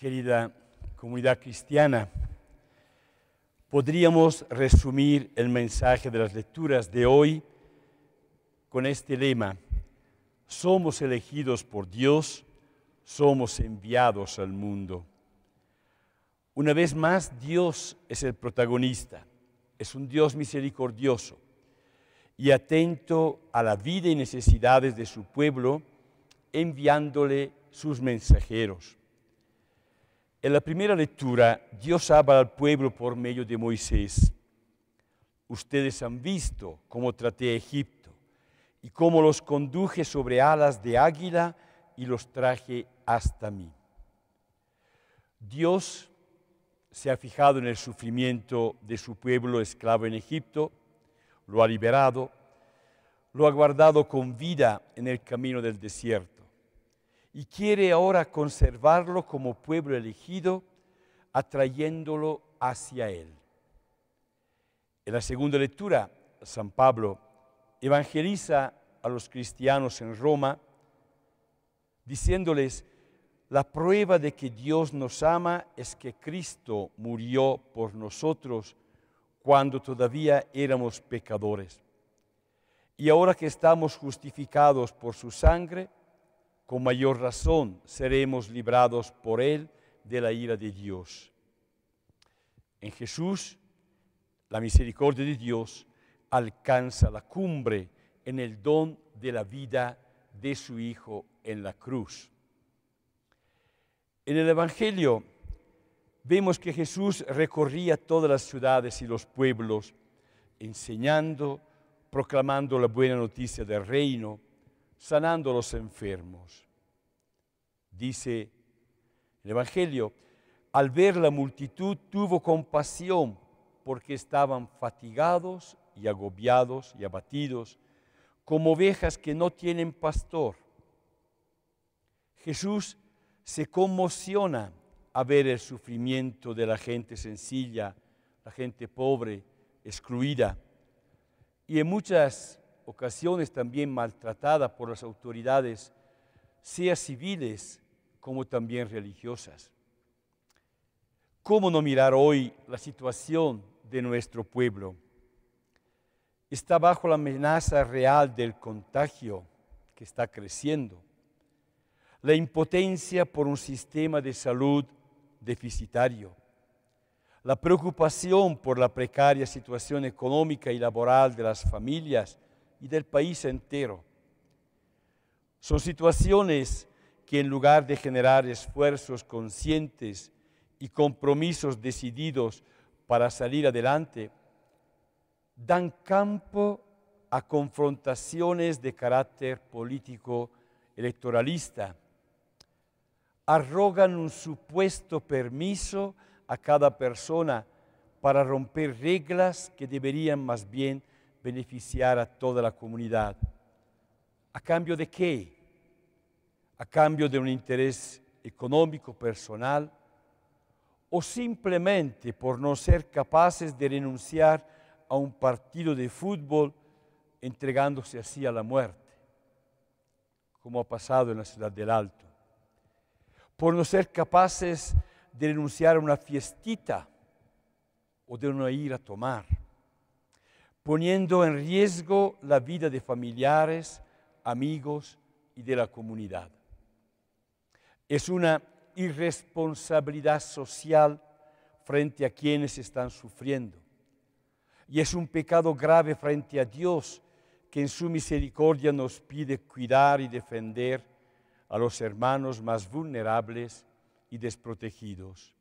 querida comunidad cristiana, podríamos resumir el mensaje de las lecturas de hoy con este lema, somos elegidos por Dios, somos enviados al mundo. Una vez más, Dios es el protagonista, es un Dios misericordioso y atento a la vida y necesidades de su pueblo, enviándole sus mensajeros. En la primera lectura, Dios habla al pueblo por medio de Moisés. Ustedes han visto cómo traté a Egipto y cómo los conduje sobre alas de águila y los traje hasta mí. Dios se ha fijado en el sufrimiento de su pueblo esclavo en Egipto, lo ha liberado, lo ha guardado con vida en el camino del desierto y quiere ahora conservarlo como pueblo elegido, atrayéndolo hacia él. En la segunda lectura, San Pablo evangeliza a los cristianos en Roma diciéndoles, la prueba de que Dios nos ama es que Cristo murió por nosotros cuando todavía éramos pecadores. Y ahora que estamos justificados por su sangre, con mayor razón seremos librados por Él de la ira de Dios. En Jesús, la misericordia de Dios alcanza la cumbre en el don de la vida de su Hijo en la cruz. En el Evangelio vemos que Jesús recorría todas las ciudades y los pueblos, enseñando, proclamando la buena noticia del reino, sanando a los enfermos. Dice el Evangelio, al ver la multitud tuvo compasión porque estaban fatigados y agobiados y abatidos, como ovejas que no tienen pastor. Jesús se conmociona a ver el sufrimiento de la gente sencilla, la gente pobre, excluida. Y en muchas ocasiones también maltratada por las autoridades, sea civiles como también religiosas. ¿Cómo no mirar hoy la situación de nuestro pueblo? Está bajo la amenaza real del contagio que está creciendo, la impotencia por un sistema de salud deficitario, la preocupación por la precaria situación económica y laboral de las familias y del país entero. Son situaciones que en lugar de generar esfuerzos conscientes y compromisos decididos para salir adelante, dan campo a confrontaciones de carácter político electoralista, arrogan un supuesto permiso a cada persona para romper reglas que deberían más bien beneficiar a toda la comunidad. ¿A cambio de qué? ¿A cambio de un interés económico personal? ¿O simplemente por no ser capaces de renunciar a un partido de fútbol entregándose así a la muerte, como ha pasado en la ciudad del Alto? ¿Por no ser capaces de renunciar a una fiestita o de no ir a tomar? poniendo en riesgo la vida de familiares, amigos y de la comunidad. Es una irresponsabilidad social frente a quienes están sufriendo. Y es un pecado grave frente a Dios, que en su misericordia nos pide cuidar y defender a los hermanos más vulnerables y desprotegidos.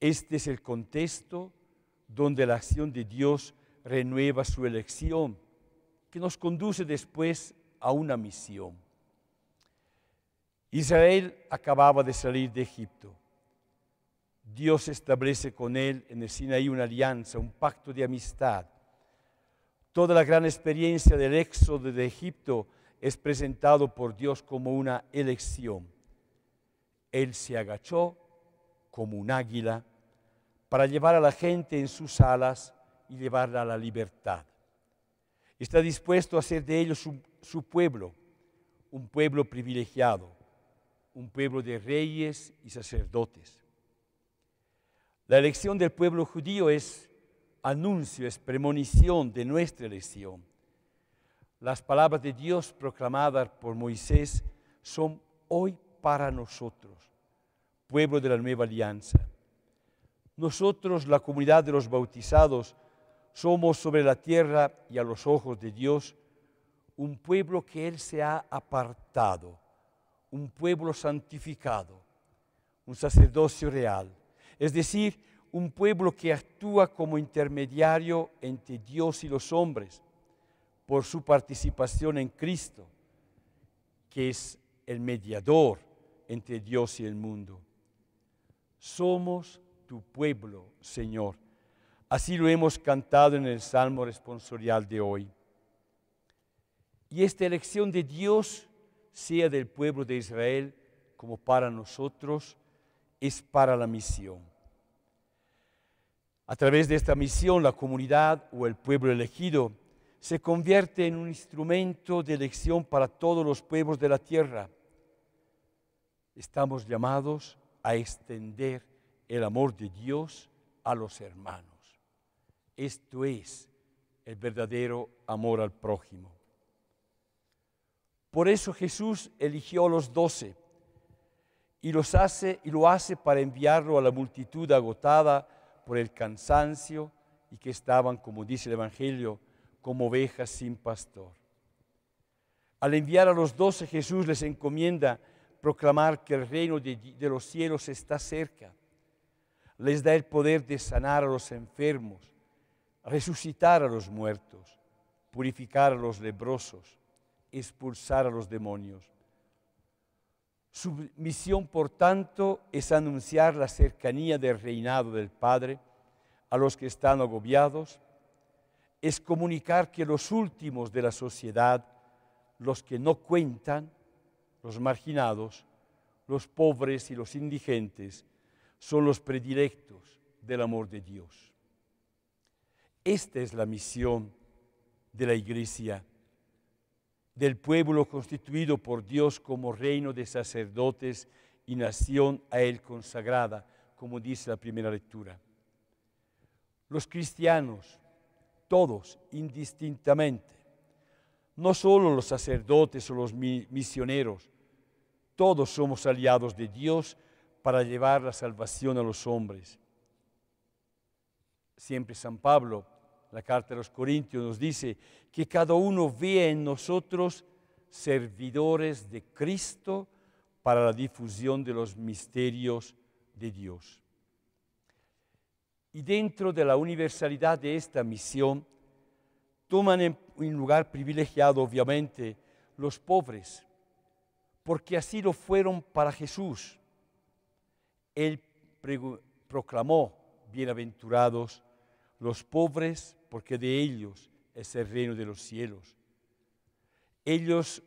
Este es el contexto donde la acción de Dios renueva su elección, que nos conduce después a una misión. Israel acababa de salir de Egipto. Dios establece con él en el Sinaí una alianza, un pacto de amistad. Toda la gran experiencia del éxodo de Egipto es presentado por Dios como una elección. Él se agachó como un águila para llevar a la gente en sus alas y llevarla a la libertad. Está dispuesto a hacer de ellos su, su pueblo, un pueblo privilegiado, un pueblo de reyes y sacerdotes. La elección del pueblo judío es anuncio, es premonición de nuestra elección. Las palabras de Dios proclamadas por Moisés son hoy para nosotros, pueblo de la nueva alianza. Nosotros, la comunidad de los bautizados, somos sobre la tierra y a los ojos de Dios un pueblo que Él se ha apartado, un pueblo santificado, un sacerdocio real, es decir, un pueblo que actúa como intermediario entre Dios y los hombres por su participación en Cristo, que es el mediador entre Dios y el mundo. Somos tu pueblo, Señor. Así lo hemos cantado en el Salmo responsorial de hoy. Y esta elección de Dios, sea del pueblo de Israel como para nosotros, es para la misión. A través de esta misión, la comunidad o el pueblo elegido se convierte en un instrumento de elección para todos los pueblos de la tierra. Estamos llamados a extender el amor de Dios a los hermanos. Esto es el verdadero amor al prójimo. Por eso Jesús eligió a los doce y, los hace, y lo hace para enviarlo a la multitud agotada por el cansancio y que estaban, como dice el Evangelio, como ovejas sin pastor. Al enviar a los doce Jesús les encomienda proclamar que el reino de los cielos está cerca les da el poder de sanar a los enfermos, resucitar a los muertos, purificar a los leprosos, expulsar a los demonios. Su misión, por tanto, es anunciar la cercanía del reinado del Padre a los que están agobiados, es comunicar que los últimos de la sociedad, los que no cuentan, los marginados, los pobres y los indigentes, son los predilectos del amor de Dios. Esta es la misión de la iglesia, del pueblo constituido por Dios como reino de sacerdotes y nación a Él consagrada, como dice la primera lectura. Los cristianos, todos indistintamente, no solo los sacerdotes o los misioneros, todos somos aliados de Dios para llevar la salvación a los hombres. Siempre San Pablo, la carta de los Corintios, nos dice que cada uno vea en nosotros servidores de Cristo para la difusión de los misterios de Dios. Y dentro de la universalidad de esta misión, toman en un lugar privilegiado, obviamente, los pobres, porque así lo fueron para Jesús él proclamó, bienaventurados los pobres, porque de ellos es el reino de los cielos. Ellos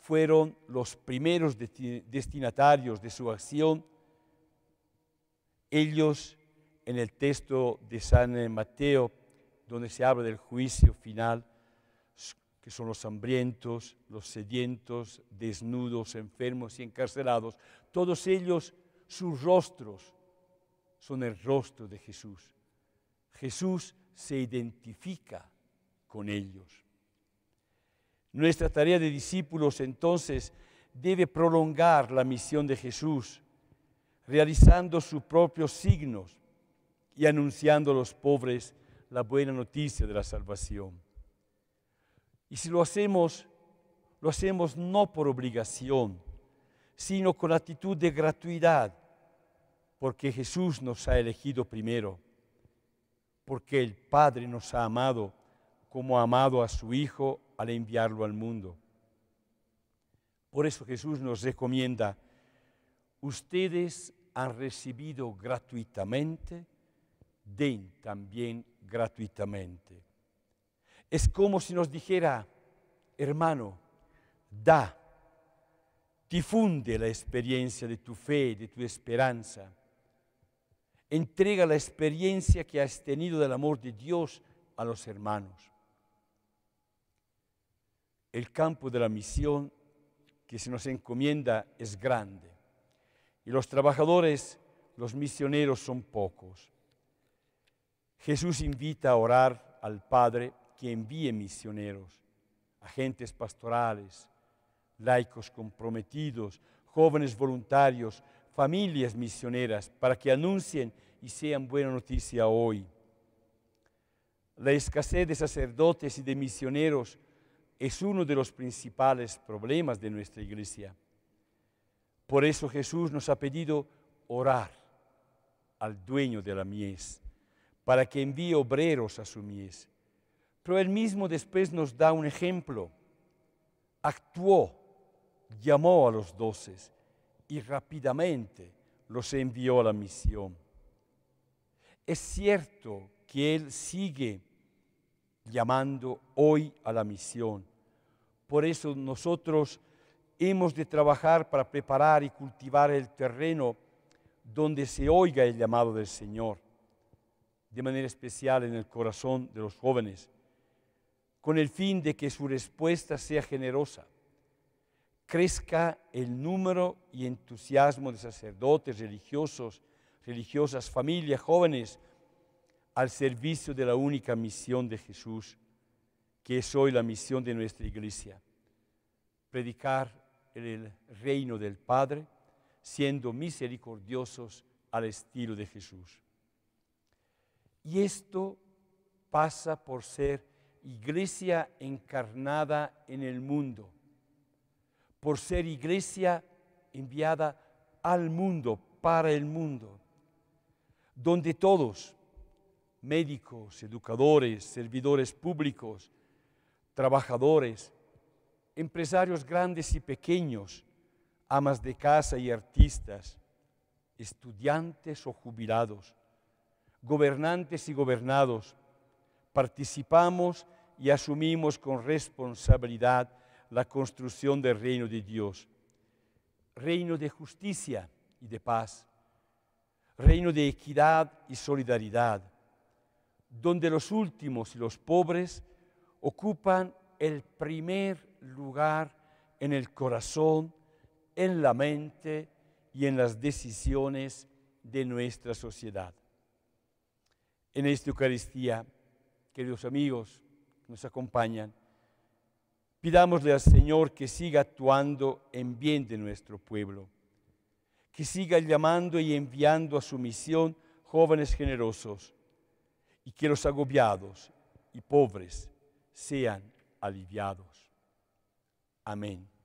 fueron los primeros destinatarios de su acción. Ellos, en el texto de San Mateo, donde se habla del juicio final, que son los hambrientos, los sedientos, desnudos, enfermos y encarcelados, todos ellos sus rostros son el rostro de Jesús. Jesús se identifica con ellos. Nuestra tarea de discípulos entonces debe prolongar la misión de Jesús, realizando sus propios signos y anunciando a los pobres la buena noticia de la salvación. Y si lo hacemos, lo hacemos no por obligación, sino con actitud de gratuidad porque Jesús nos ha elegido primero, porque el Padre nos ha amado como ha amado a su Hijo al enviarlo al mundo. Por eso Jesús nos recomienda, ustedes han recibido gratuitamente, den también gratuitamente. Es como si nos dijera, hermano, da, difunde la experiencia de tu fe, de tu esperanza Entrega la experiencia que has tenido del amor de Dios a los hermanos. El campo de la misión que se nos encomienda es grande y los trabajadores, los misioneros son pocos. Jesús invita a orar al Padre que envíe misioneros, agentes pastorales, laicos comprometidos, jóvenes voluntarios, familias misioneras para que anuncien y sean buena noticia hoy. La escasez de sacerdotes y de misioneros es uno de los principales problemas de nuestra iglesia. Por eso Jesús nos ha pedido orar al dueño de la mies, para que envíe obreros a su mies. Pero él mismo después nos da un ejemplo. Actuó, llamó a los doces y rápidamente los envió a la misión. Es cierto que Él sigue llamando hoy a la misión. Por eso nosotros hemos de trabajar para preparar y cultivar el terreno donde se oiga el llamado del Señor, de manera especial en el corazón de los jóvenes, con el fin de que su respuesta sea generosa crezca el número y entusiasmo de sacerdotes, religiosos, religiosas, familias, jóvenes, al servicio de la única misión de Jesús, que es hoy la misión de nuestra iglesia, predicar el reino del Padre, siendo misericordiosos al estilo de Jesús. Y esto pasa por ser iglesia encarnada en el mundo por ser iglesia enviada al mundo, para el mundo, donde todos, médicos, educadores, servidores públicos, trabajadores, empresarios grandes y pequeños, amas de casa y artistas, estudiantes o jubilados, gobernantes y gobernados, participamos y asumimos con responsabilidad la construcción del reino de Dios. Reino de justicia y de paz. Reino de equidad y solidaridad, donde los últimos y los pobres ocupan el primer lugar en el corazón, en la mente y en las decisiones de nuestra sociedad. En esta Eucaristía, queridos amigos que nos acompañan, Pidámosle al Señor que siga actuando en bien de nuestro pueblo, que siga llamando y enviando a su misión jóvenes generosos y que los agobiados y pobres sean aliviados. Amén.